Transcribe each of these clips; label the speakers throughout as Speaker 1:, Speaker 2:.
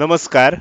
Speaker 1: नमस्कार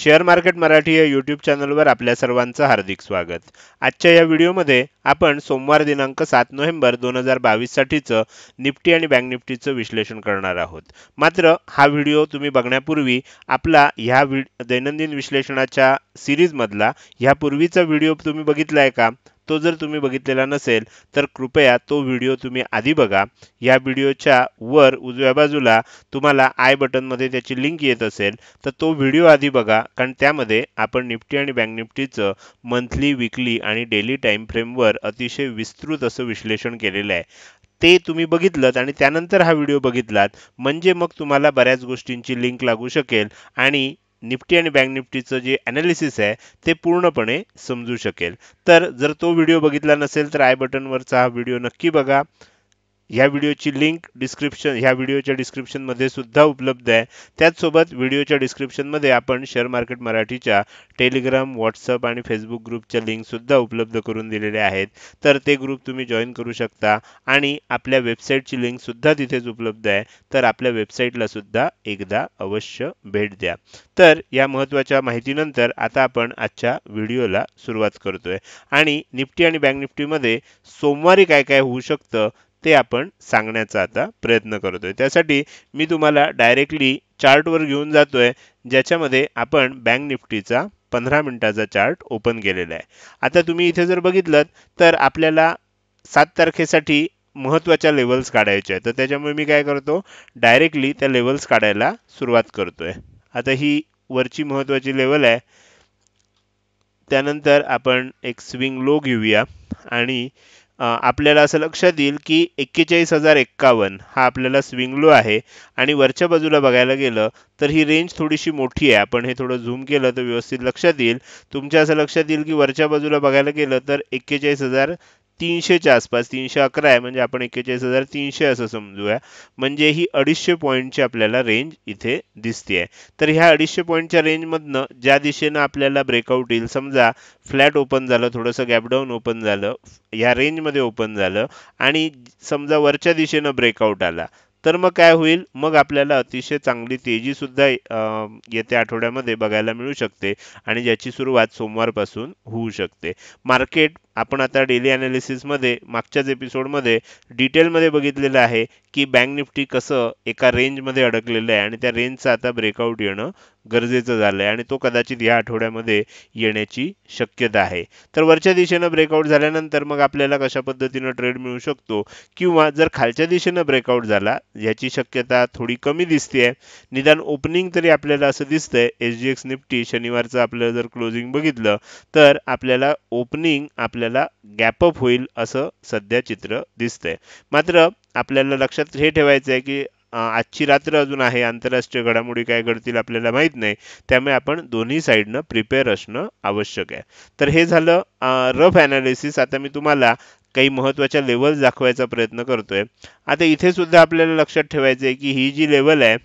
Speaker 1: share market Marathi या YouTube चॅनलवर आपल्या सर्वांचं हार्दिक स्वागत आजच्या या व्हिडिओमध्ये आपण सोमवार दिनांक सात नोव्हेंबर दोन हजार बावीससाठीचं निफ्टी आणि बँक निफ्टीचं विश्लेषण करणार आहोत मात्र हा व्हिडिओ तुम्ही बघण्यापूर्वी आपला ह्या दैनंदिन विश्लेषणाच्या सिरीजमधला ह्यापूर्वीचा व्हिडिओ तुम्ही बघितला आहे का तो जर तुम्ही बघितलेला नसेल तर कृपया तो व्हिडिओ तुम्ही आधी बघा या व्हिडिओच्या वर उजव्या बाजूला तुम्हाला आय बटनमध्ये त्याची लिंक येत असेल तर तो व्हिडिओ आधी बघा कारण त्यामध्ये आपण निफ्टी आणि बँक निफ्टीचं मंथली विकली आणि डेली टाईम फ्रेमवर अतिशय विस्तृत असं विश्लेषण केलेलं आहे ते तुम्ही बघितलं आणि त्यानंतर हा व्हिडिओ बघितलात म्हणजे मग तुम्हाला बऱ्याच गोष्टींची लिंक लागू शकेल आणि निफ्टी आणि बँक निफ्टीचं जे ॲनालिसिस आहे ते पूर्णपणे समजू शकेल तर जर तो व्हिडिओ बघितला नसेल तर आय बटनवरचा हा व्हिडिओ नक्की बघा ह्या व्हिडिओची लिंक डिस्क्रिप्शन ह्या व्हिडिओच्या डिस्क्रिप्शनमध्ये सुद्धा उपलब्ध आहे त्याचसोबत व्हिडिओच्या डिस्क्रिप्शनमध्ये आपण शेअर मार्केट मराठीच्या टेलिग्राम व्हॉट्सअप आणि फेसबुक ग्रुपच्या लिंकसुद्धा उपलब्ध करून दिलेल्या आहेत तर ते ग्रुप तुम्ही जॉईन करू शकता आणि आपल्या वेबसाईटची लिंकसुद्धा तिथेच उपलब्ध आहे तर आपल्या वेबसाईटलासुद्धा एकदा अवश्य भेट द्या तर या महत्त्वाच्या माहितीनंतर आता आपण आजच्या व्हिडिओला सुरुवात करतोय आणि निफ्टी आणि बँक निफ्टीमध्ये सोमवारी काय काय होऊ शकतं ते आपण सांगण्याचा आता प्रयत्न करतोय त्यासाठी मी तुम्हाला डायरेक्टली चार्टवर घेऊन जातोय ज्याच्यामध्ये आपण बँक निफ्टीचा पंधरा मिनिटाचा चार्ट ओपन केलेला आहे आता तुम्ही इथे जर बघितलं तर आपल्याला सात तारखेसाठी महत्त्वाच्या लेवल्स काढायच्या आहेत तर त्याच्यामुळे मी काय करतो डायरेक्टली त्या लेवल्स काढायला सुरुवात करतोय आता ही वरची महत्त्वाची लेवल आहे त्यानंतर आपण एक स्विंग लो घेऊया आणि आपल्याला असं लक्षात येईल की एक्केचाळीस हजार एक्कावन्न हा आपल्याला स्विंग आहे आणि वरच्या बाजूला बघायला गेलं तर ही रेंज थोडीशी मोठी आहे आपण हे थोडं झूम केलं तर व्यवस्थित लक्षात येईल तुमच्या असं लक्षात येईल की वरच्या बाजूला बघायला गेलं तर एक्केचाळीस हजार तीनशेच्या आसपास तीनशे अकरा आहे म्हणजे आपण एक्केचाळीस हजार तीनशे असं समजूया म्हणजे ही अडीचशे पॉईंटची आपल्याला रेंज इथे दिसते आहे तर ह्या अडीचशे पॉईंटच्या रेंजमधनं ज्या दिशेनं आपल्याला ब्रेकआउट येईल समजा फ्लॅट ओपन झालं थोडंसं गॅपडाऊन ओपन झालं ह्या रेंजमध्ये ओपन झालं आणि समजा वरच्या दिशेनं ब्रेकआउट आला तर मग काय होईल मग आपल्याला अतिशय चांगली तेजीसुद्धा येत्या आठवड्यामध्ये बघायला मिळू शकते आणि ज्याची सुरुवात सोमवारपासून होऊ शकते मार्केट आपण आता डेली ॲनालिसिसमध्ये मागच्याच एपिसोडमध्ये डिटेलमध्ये बघितलेलं आहे की बँक निफ्टी कसं एका रेंजमध्ये अडकलेलं आहे आणि त्या रेंजचं आता ब्रेकआउट येणं गरजेचं झालं आहे आणि तो कदाचित या आठवड्यामध्ये येण्याची शक्यता आहे तर वरच्या दिशेनं ब्रेकआउट झाल्यानंतर मग आपल्याला कशा पद्धतीनं ट्रेड मिळू शकतो किंवा जर खालच्या दिशेनं ब्रेकआउट झाला याची शक्यता थोडी कमी दिसते आहे निदान ओपनिंग तरी आपल्याला असं दिसतंय एस एक्स निफ्टी शनिवारचं आपल्याला जर क्लोजिंग बघितलं तर आपल्याला ओपनिंग आपल्याला आपल्याला गॅपअप होईल असं सध्या चित्र दिसतंय मात्र आपल्याला लक्षात हे ठेवायचं आहे की आजची रात्र अजून आहे आंतरराष्ट्रीय घडामोडी काय घडतील आपल्याला माहीत नाही त्यामुळे आपण दोन्ही साईडनं प्रिपेअर असणं आवश्यक आहे तर हे झालं रफ ॲनालिसिस आता मी तुम्हाला काही महत्त्वाच्या लेवल्स दाखवायचा प्रयत्न करतो आहे आता इथे सुद्धा आपल्याला लक्षात ठेवायचं आहे की ही जी लेवल आहे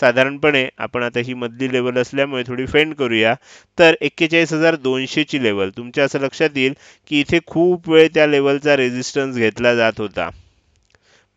Speaker 1: साधारणपणे आपण आता ही मधली लेवल असल्यामुळे थोडी फेंड करूया तर एक्केचाळीस हजार दोनशेची लेवल तुमच्या असं लक्षात येईल की इथे खूप वेळ त्या लेवलचा रेझिस्टन्स घेतला जात होता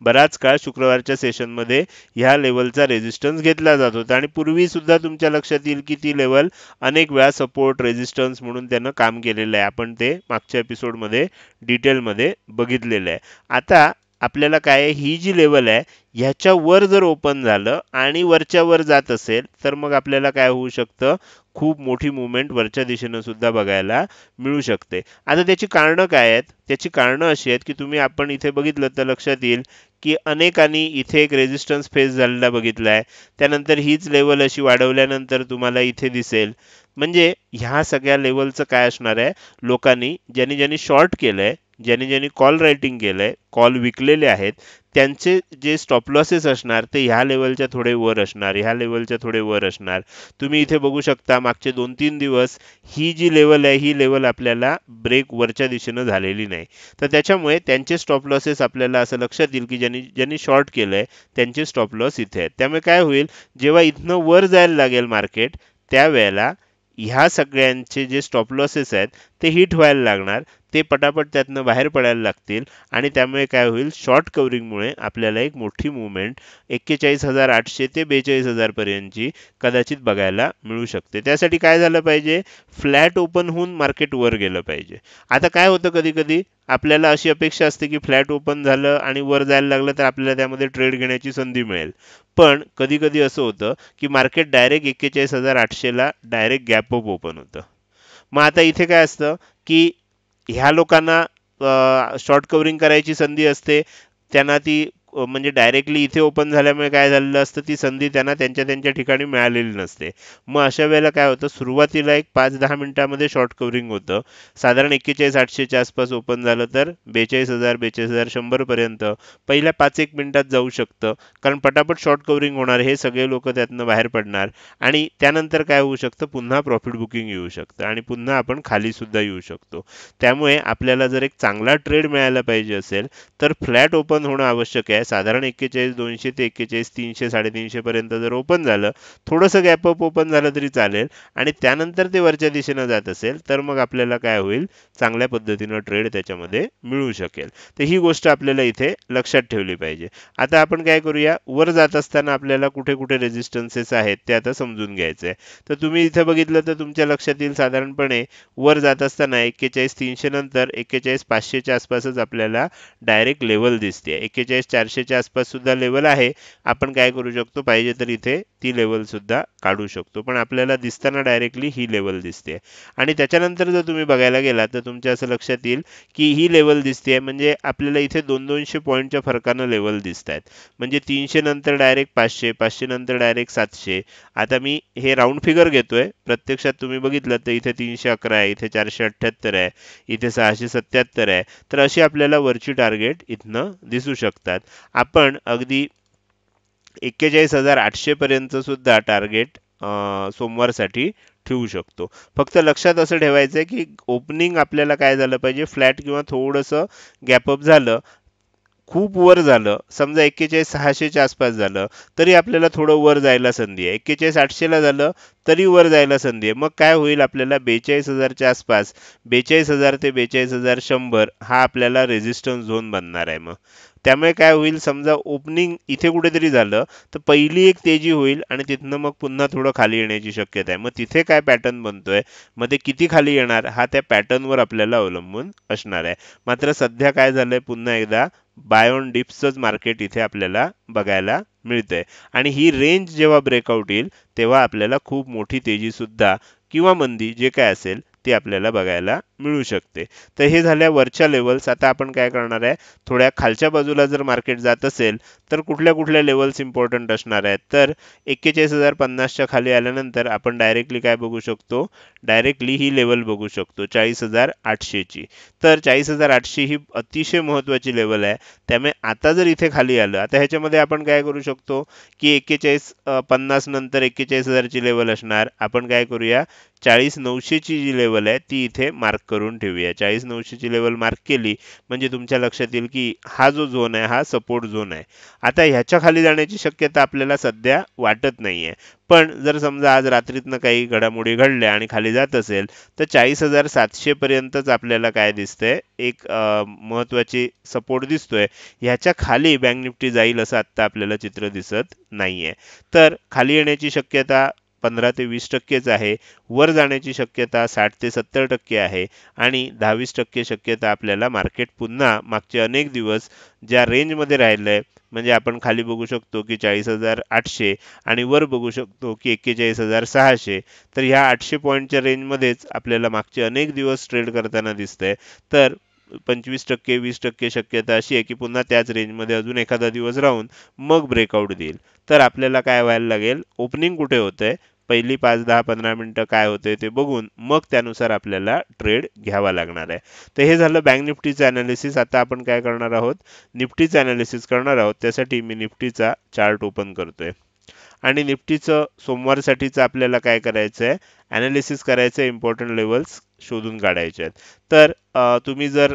Speaker 1: बराच काळ शुक्रवारच्या सेशनमध्ये ह्या लेवलचा रेझिस्टन्स घेतला जात होता आणि पूर्वीसुद्धा तुमच्या लक्षात येईल की ती लेवल अनेक वेळा सपोर्ट रेझिस्टन्स म्हणून त्यानं काम केलेलं आहे आपण ते मागच्या एपिसोडमध्ये डिटेलमध्ये बघितलेलं आहे आता आपल्याला काय ही जी लेवल आहे ह्याच्या वर जर ओपन झालं आणि वरच्या वर जात असेल तर मग आपल्याला काय होऊ शकतं खूप मोठी मुवमेंट वरच्या दिशेनं सुद्धा बघायला मिळू शकते आता त्याची कारणं काय आहेत त्याची कारणं अशी आहेत की तुम्ही आपण इथे बघितलं तर लक्षात येईल की अनेकांनी इथे एक रेजिस्टन्स फेस झालेला बघितला आहे त्यानंतर हीच लेवल अशी वाढवल्यानंतर तुम्हाला इथे दिसेल म्हणजे ह्या सगळ्या लेवलचं काय असणार आहे लोकांनी ज्यांनी ज्यांनी शॉर्ट केलं आहे ज्यांनी ज्यांनी कॉल रायटिंग केलंय कॉल विकलेले आहेत त्यांचे जे स्टॉप लॉसेस असणार ते ह्या लेवलच्या थोडे वर असणार ह्या लेवलच्या थोडे वर असणार तुम्ही इथे बघू शकता मागचे दोन तीन दिवस ही जी लेवल आहे ही लेवल आपल्याला ब्रेक वरच्या दिशेनं झालेली नाही तर त्याच्यामुळे त्यांचे स्टॉप लॉसेस आपल्याला असं लक्षात येईल की ज्यांनी ज्यांनी शॉर्ट केलं त्यांचे स्टॉप लॉस इथे आहेत त्यामुळे काय होईल जेव्हा इथनं वर जायला लागेल मार्केट त्यावेळेला ह्या सगळ्यांचे जे स्टॉप लॉसेस आहेत ते हिट व्हायला लागणार ते पटापट त्यातनं बाहेर पडायला लागतील आणि त्यामुळे काय होईल शॉर्ट कवरिंगमुळे आपल्याला एक मोठी मुवमेंट एक्केचाळीस हजार आठशे ते बेचाळीस हजारपर्यंतची कदाचित बघायला मिळू शकते त्यासाठी काय झालं पाहिजे फ्लॅट ओपन होऊन मार्केट वर गेलं पाहिजे आता काय होतं कधी कधी आपल्याला अशी अपेक्षा असते की फ्लॅट ओपन झालं आणि वर जायला लागलं तर आपल्याला त्यामध्ये ट्रेड घेण्याची संधी मिळेल पण कधी कधी असं होतं की मार्केट डायरेक्ट एक्केचाळीस हजार आठशेला डायरेक्ट गॅप अप ओपन होतं मग आता इथे काय असतं की ह्या लोकांना शॉर्ट कवरिंग करायची संधी असते त्यांना ती म्हणजे डायरेक्टली इथे ओपन झाल्यामुळे काय झालेलं असतं ती संधी त्यांना त्यांच्या त्यांच्या ठिकाणी मिळालेली नसते मग अशा वेळेला काय होतं सुरुवातीला एक पाच दहा मिनिटामध्ये शॉर्ट कवरिंग होतं साधारण एक्केचाळीस आठशेच्या आसपास ओपन झालं तर बेचाळीस हजार बेचाळीस हजार शंभरपर्यंत पहिल्या पाच एक मिनिटात जाऊ शकतं कारण पटापट शॉर्ट कवरिंग होणार हे सगळे लोक त्यातनं बाहेर पडणार आणि त्यानंतर काय होऊ शकतं पुन्हा प्रॉफिट बुकिंग येऊ शकतं आणि पुन्हा आपण खालीसुद्धा येऊ शकतो त्यामुळे आपल्याला जर एक चांगला ट्रेड मिळायला पाहिजे असेल तर फ्लॅट ओपन होणं आवश्यक आहे आहे साधारण एक्केचाळीस दोनशे ते एक्केचाळीस तीनशे साडेतीनशेपर्यंत जर ओपन झालं थोडंसं गॅपअप ओपन झालं तरी चालेल आणि त्यानंतर ते वरच्या दिशेनं जात असेल तर मग आपल्याला काय होईल चांगल्या पद्धतीनं ट्रेड त्याच्यामध्ये मिळू शकेल तर ही गोष्ट आपल्याला इथे लक्षात ठेवली पाहिजे आता आपण काय करूया वर जात असताना आपल्याला कुठे कुठे रेजिस्टन्सेस आहेत ते आता समजून घ्यायचं आहे तर तुम्ही इथे बघितलं तर तुमच्या लक्षात येईल साधारणपणे वर जात असताना एक्केचाळीस तीनशे नंतर एक्केचाळीस पाचशेच्या आसपासच आपल्याला डायरेक्ट लेवल दिसते एक्केचाळीस चारशे च्या आसपास सुद्धा लेवल आहे आपण काय करू शकतो पाहिजे तर इथे ती लेवलसुद्धा काढू शकतो पण आपल्याला दिसताना डायरेक्टली ही लेवल दिसते आणि त्याच्यानंतर जर तुम्ही बघायला गेलात तर तुमच्या असं लक्षात येईल की ही लेवल दिसते म्हणजे आपल्याला इथे दोन दोनशे पॉईंटच्या फरकानं लेवल दिसत आहेत म्हणजे तीनशे नंतर डायरेक्ट पाचशे पाचशे नंतर डायरेक्ट सातशे आता मी हे राऊंड फिगर घेतोय प्रत्यक्षात तुम्ही बघितलं तर इथे तीनशे अकरा आहे इथे चारशे अठ्ठ्याहत्तर आहे इथे सहाशे सत्त्याहत्तर आहे तर अशी आपल्याला वरची टार्गेट इथनं दिसू शकतात आपण अगदी एक्केचाळीस हजार पर्यंत सुद्धा टार्गेट सोमवारसाठी ठेवू शकतो फक्त लक्षात असं ठेवायचं आहे की ओपनिंग आपल्याला काय झालं पाहिजे फ्लॅट किंवा थोडंसं गॅपअप झालं खूप वर झालं समजा एक्केचाळीस सहाशेच्या आसपास झालं तरी आपल्याला थोडं वर जायला संधी आहे एक्केचाळीस आठशेला झालं तरी वर जायला संधी आहे मग काय होईल आपल्याला बेचाळीस हजारच्या आसपास बेचाळीस हजार ते बेचाळीस हजार शंभर हा आपल्याला रेजिस्टन्स झोन बनणार आहे मग त्यामुळे काय होईल समजा ओपनिंग इथे कुठेतरी झालं तर पहिली एक तेजी होईल आणि तिथनं मग पुन्हा थोडं खाली येण्याची शक्यता आहे मग तिथे काय पॅटर्न बनतोय मग ते किती खाली येणार हा त्या पॅटर्नवर आपल्याला अवलंबून असणार आहे मात्र सध्या काय झालंय पुन्हा एकदा बायोन डिप्सच मार्केट इथे आपल्याला बघायला मिळते आणि ही रेंज जेव्हा ब्रेकआउट येईल तेव्हा आपल्याला खूप मोठी तेजीसुद्धा किंवा मंदी जे काय असेल ती आपल्याला बघायला मिळू शकते तर हे झाल्या वरच्या लेवल्स आता आपण काय करणार आहे थोड्या खालच्या बाजूला जर मार्केट जात असेल तर कुठल्या कुठल्या लेवल्स इम्पॉर्टंट असणार आहेत तर एक्केचाळीस हजार पन्नासच्या खाली आल्यानंतर आपण डायरेक्टली काय बघू शकतो डायरेक्टली ही लेवल बघू शकतो चाळीस हजार आठशेची तर चाळीस हजार आठशे ही अतिशय महत्त्वाची लेवल आहे त्यामुळे आता जर इथे खाली आलं आता ह्याच्यामध्ये आपण काय करू शकतो की एक्केचाळीस पन्नास नंतर एक्केचाळीस हजारची लेवल असणार आपण काय करूया चाळीस नऊशेची जी लेवल आहे ती इथे मार्क करून ठेवूया चाळीस नऊशेची लेवल मार्क केली म्हणजे तुमच्या लक्षात येईल की हा जो झोन आहे हा सपोर्ट झोन आहे आता ह्याच्या खाली जाण्याची शक्यता आपल्याला सध्या वाटत नाही आहे पण जर समजा आज रात्रीतनं काही घडामोडी घडल्या आणि खाली जात असेल तर चाळीस हजार सातशेपर्यंतच आपल्याला काय दिसतंय एक महत्त्वाची सपोर्ट दिसतोय ह्याच्या खाली बँक निफ्टी जाईल असं आत्ता आपल्याला चित्र दिसत नाही आहे तर खाली येण्याची शक्यता पंधरा ते वीस टक्केच आहे वर जाण्याची शक्यता साठ ते सत्तर टक्के आहे आणि दहावीस टक्के शक्यता आपल्याला मार्केट पुन्हा मागचे अनेक दिवस ज्या रेंजमध्ये राहिलं आहे म्हणजे आपण खाली बघू शकतो की चाळीस हजार आठशे आणि वर बघू शकतो की एक्केचाळीस हजार सहाशे तर ह्या आठशे पॉईंटच्या रेंजमध्येच आपल्याला मागचे अनेक दिवस ट्रेड करताना दिसतंय तर पंचवीस टक्के वीस टक्के शक्यता अशी आहे की पुन्हा त्याच रेंजमध्ये अजून एखादा दिवस राहून मग ब्रेकआउट देईल तर आपल्याला काय व्हायला लागेल ओपनिंग कुठे होतं आहे पहिली पाच दहा पंधरा मिनटं काय होते ते बघून मग त्यानुसार आपल्याला ट्रेड घ्यावा लागणार आहे तर हे झालं बँक निफ्टीचं ॲनालिसिस आता आपण काय करणार आहोत निफ्टीचं ॲनालिसिस करणार आहोत त्यासाठी मी निफ्टीचा चार्ट ओपन करतोय आणि निफ्टीचं सोमवारसाठीचं आपल्याला काय करायचं आहे ॲनालिसिस करायचं आहे इम्पॉर्टंट लेवल्स शोधून काढायचे आहेत तर तुम्ही जर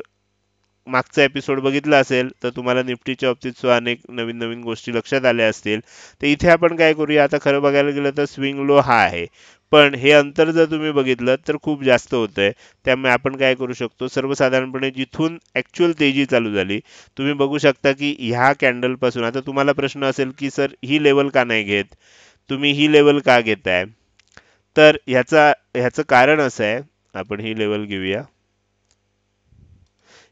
Speaker 1: मागचा एपिसोड बघितला असेल तर तुम्हाला निफ्टीच्या बाबतीत सुद्धा अनेक नवीन नवीन गोष्टी लक्षात आल्या असतील तर इथे आपण काय करूया आता खरं बघायला गेलं तर स्विंग लो हा आहे पण हे अंतर जर तुम्ही बघितलं तर खूप जास्त होतं आहे त्यामुळे आपण काय करू शकतो सर्वसाधारणपणे जिथून ॲक्च्युअल तेजी चालू झाली तुम्ही बघू शकता की ह्या कॅन्डलपासून आता तुम्हाला प्रश्न असेल की सर ही लेवल का नाही घेत तुम्ही ही लेवल का घेताय तर ह्याचा ह्याचं कारण असं आहे आपण ही लेवल घेऊया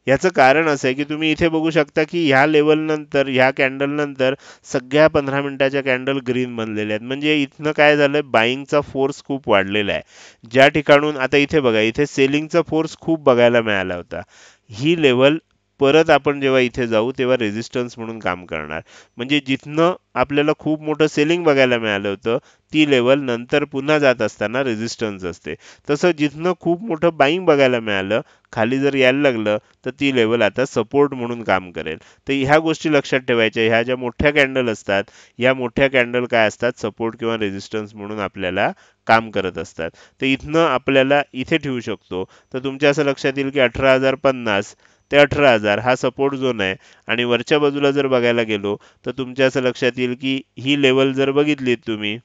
Speaker 1: याचं कारण असं आहे की तुम्ही इथे बघू शकता की ह्या लेवलनंतर ह्या कॅन्डलनंतर सगळ्या पंधरा मिनटाच्या कॅन्डल ग्रीन बनलेल्या आहेत म्हणजे इथनं काय झालं आहे बाईंगचा फोर्स खूप वाढलेला आहे ज्या ठिकाणून आता इथे बघा इथे सेलिंगचा फोर्स खूप बघायला मिळाला होता ही लेवल परत आपण जेव्हा इथे जाऊ तेव्हा रेझिस्टन्स म्हणून काम करणार म्हणजे जिथनं आपल्याला खूप मोठं सेलिंग बघायला मिळालं होतं ती लेवल नंतर पुन्हा जात असताना रेझिस्टन्स असते तसं जिथनं खूप मोठं बाईंग बघायला मिळालं खाली जर यायला लागलं तर ती लेवल आता सपोर्ट म्हणून काम करेल तर ह्या गोष्टी लक्षात ठेवायच्या ह्या ज्या मोठ्या कॅन्डल असतात ह्या मोठ्या कॅन्डल काय असतात सपोर्ट किंवा रेझिस्टन्स म्हणून आपल्याला काम करत असतात तर इथनं आपल्याला इथे ठेवू शकतो तर तुमच्या असं लक्षात येईल की अठरा हजार पन्नास ते अठरा हजार हा सपोर्ट झोन आहे आणि वरच्या बाजूला जर बघायला गेलो तर तुमच्या असं लक्षात येईल की ही लेवल जर बघितलीत तुम्ही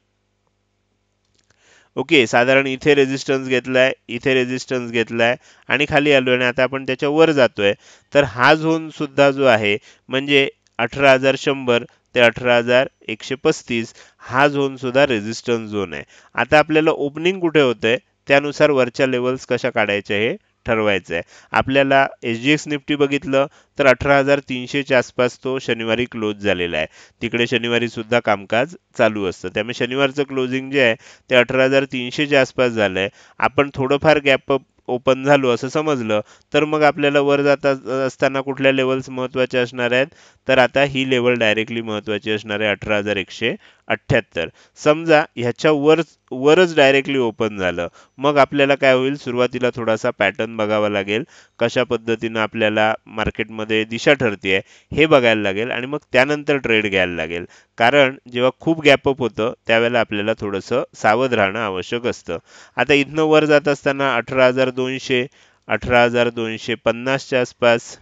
Speaker 1: ओके साधारण इथे रेझिस्टन्स घेतलाय इथे रेझिस्टन्स घेतलाय आणि खाली आलो आणि आता आपण त्याच्या त्याच्यावर जातोय तर हा झोन सुद्धा जो आहे म्हणजे अठरा हजार शंभर ते अठरा हजार एकशे पस्तीस हा झोन सुद्धा रेझिस्टन्स झोन आहे आता आपल्याला ओपनिंग कुठे होतंय त्यानुसार वरच्या लेवल्स कशा काढायच्या हे ठरवायचं आहे आपल्याला एच डी एक्स निफ्टी बघितलं तर अठरा हजार तीनशेच्या आसपास तो शनिवारी क्लोज झालेला आहे तिकडे शनिवारी सुद्धा कामकाज चालू असतं त्यामुळे शनिवारचं क्लोजिंग जे आहे ते अठरा हजार तीनशेच्या आसपास झालं आहे आपण थोडंफार गॅप ओपन झालो असं समजलं तर मग आपल्याला वर जाता असताना कुठल्या लेवल्स महत्त्वाच्या असणार आहेत तर आता ही लेवल डायरेक्टली महत्त्वाची असणार आहे अठरा हजार एकशे अठ्ठ्याहत्तर समजा ह्याच्या वर वरच डायरेक्टली ओपन झालं मग आपल्याला काय होईल सुरुवातीला थोडासा पॅटर्न बघावा लागेल कशा पद्धतीनं आपल्याला मार्केटमध्ये दिशा ठरते आहे हे बघायला लागेल आणि मग त्यानंतर ट्रेड घ्यायला लागेल कारण जेव्हा खूप गॅपअप होतं त्यावेळेला आपल्याला थोडंसं सावध राहणं आवश्यक असतं आता इथनं वर जात असताना अठरा हजार दोनशे अठरा हजार दोनशे पन्नासच्या आसपास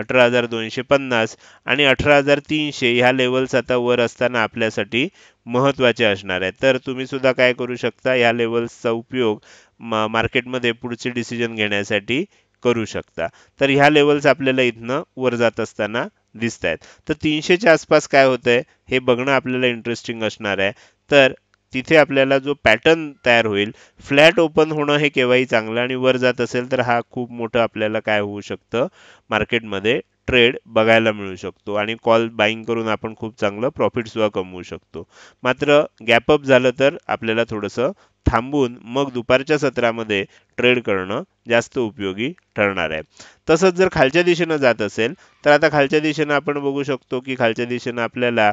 Speaker 1: अठरा हजार दोनशे पन्नास आणि अठरा हजार तीनशे ह्या लेवल्स आता वर असताना आपल्यासाठी महत्त्वाचे असणार आहे तर तुम्ही सुद्धा काय करू शकता या लेवल्सचा उपयोग म मार्केटमध्ये पुढचे डिसिजन घेण्यासाठी करू शकता तर ह्या लेवल्स आपल्याला इथनं वर जात असताना दिसत आहेत तर तीनशेच्या आसपास काय होतं आहे हे बघणं आपल्याला इंटरेस्टिंग असणार आहे तर तिथे आपल्याला जो पॅटर्न तयार होईल फ्लॅट ओपन होणं हे केव्हाही चांगलं आणि वर जात असेल तर हा खूप मोठं आपल्याला काय होऊ शकतं मार्केटमध्ये ट्रेड बघायला मिळू शकतो आणि कॉल बाईंग करून आपण खूप चांगलं प्रॉफिटसुद्धा कमवू शकतो मात्र गॅपअप झालं तर आपल्याला थोडंसं थांबून मग दुपारच्या सत्रामध्ये ट्रेड करणं जास्त उपयोगी ठरणार आहे तसंच जर खालच्या दिशेनं जात असेल तर आता खालच्या दिशेनं आपण बघू शकतो की खालच्या दिशेनं आपल्याला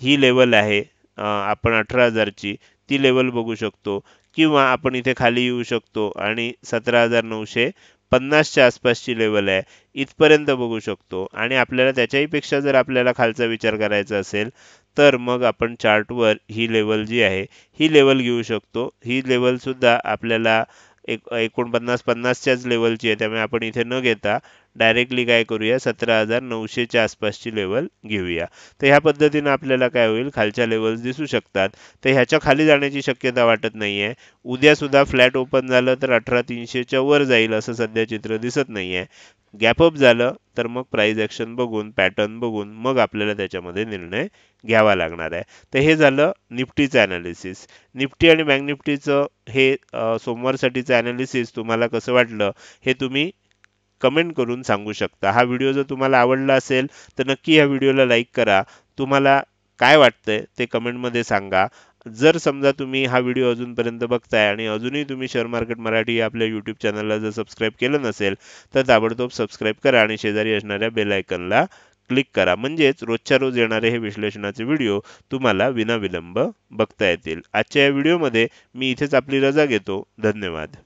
Speaker 1: ही लेवल आहे आपण अठरा हजारची ती लेवल बघू शकतो किंवा आपण इथे खाली येऊ शकतो आणि सतरा हजार नऊशे पन्नासच्या आसपासची लेवल आहे इथपर्यंत बघू शकतो आणि आपल्याला त्याच्याहीपेक्षा जर आपल्याला खालचा विचार करायचा असेल तर मग आपण चार्टवर ही लेवल जी आहे ही लेवल घेऊ शकतो ही लेवलसुद्धा आपल्याला एक एकोणपन्नास पन्नासच्याच लेवलची आहे त्यामुळे आपण इथे न घेता डायरेक्टली काय करूया सतरा हजार नऊशेच्या आसपासची लेवल घेऊया तर ह्या पद्धतीनं आपल्याला काय होईल खालच्या लेवल्स दिसू शकतात तर ह्याच्या खाली जाण्याची शक्यता वाटत नाही आहे उद्यासुद्धा फ्लॅट ओपन झालं तर अठरा तीनशेच्या वर जाईल असं सध्या चित्र दिसत नाही आहे गॅपअप झालं तर मग प्राईज ॲक्शन बघून पॅटर्न बघून मग आपल्याला त्याच्यामध्ये निर्णय घ्यावा लागणार आहे तर हे झालं निफ्टीचं ॲनालिसिस निफ्टी आणि बँक निफ्टीचं हे सोमवारसाठीचं ॲनालिसिस तुम्हाला कसं वाटलं हे तुम्ही कमेंट करून सांगू शकता हा व्हिडिओ जर तुम्हाला आवडला असेल तर नक्की या व्हिडिओला लाईक करा तुम्हाला काय वाटतंय ते कमेंटमध्ये सांगा जर समजा तुम्ही हा व्हिडिओ अजूनपर्यंत बघताय आणि अजूनही तुम्ही शेअर मार्केट मराठी आपल्या यूट्यूब चॅनलला जर सबस्क्राईब केलं नसेल तर ताबडतोब सबस्क्राईब करा आणि शेजारी असणाऱ्या बेलायकनला क्लिक करा म्हणजेच रोजच्या रोज येणारे हे विश्लेषणाचे व्हिडिओ तुम्हाला विनाविलंब बघता येतील आजच्या या व्हिडिओमध्ये मी इथेच आपली रजा घेतो धन्यवाद